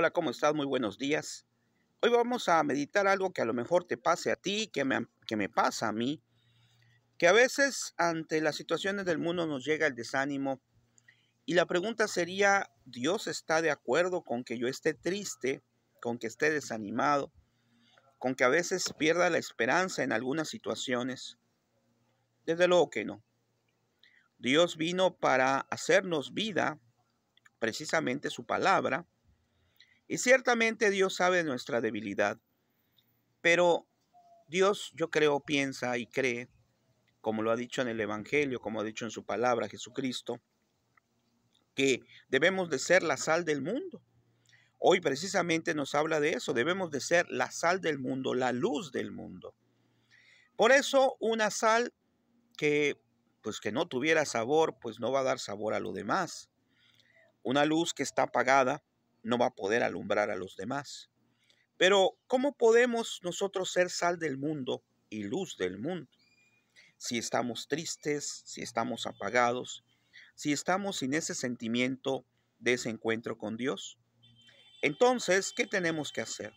Hola, ¿cómo estás? Muy buenos días. Hoy vamos a meditar algo que a lo mejor te pase a ti, que me, que me pasa a mí, que a veces ante las situaciones del mundo nos llega el desánimo y la pregunta sería, ¿Dios está de acuerdo con que yo esté triste, con que esté desanimado, con que a veces pierda la esperanza en algunas situaciones? Desde luego que no. Dios vino para hacernos vida, precisamente su palabra, y ciertamente Dios sabe nuestra debilidad, pero Dios, yo creo, piensa y cree, como lo ha dicho en el Evangelio, como ha dicho en su palabra Jesucristo, que debemos de ser la sal del mundo. Hoy precisamente nos habla de eso, debemos de ser la sal del mundo, la luz del mundo. Por eso una sal que pues que no tuviera sabor, pues no va a dar sabor a lo demás. Una luz que está apagada, no va a poder alumbrar a los demás. Pero, ¿cómo podemos nosotros ser sal del mundo y luz del mundo? Si estamos tristes, si estamos apagados, si estamos sin ese sentimiento de ese encuentro con Dios. Entonces, ¿qué tenemos que hacer?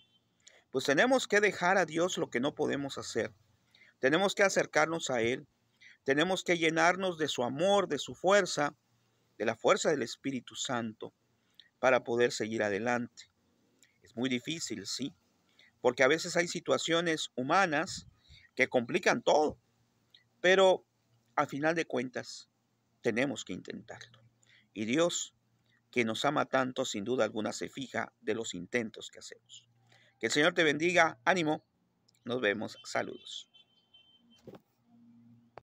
Pues tenemos que dejar a Dios lo que no podemos hacer. Tenemos que acercarnos a Él. Tenemos que llenarnos de su amor, de su fuerza, de la fuerza del Espíritu Santo para poder seguir adelante. Es muy difícil, sí, porque a veces hay situaciones humanas que complican todo, pero a final de cuentas tenemos que intentarlo. Y Dios, que nos ama tanto, sin duda alguna se fija de los intentos que hacemos. Que el Señor te bendiga, ánimo, nos vemos, saludos.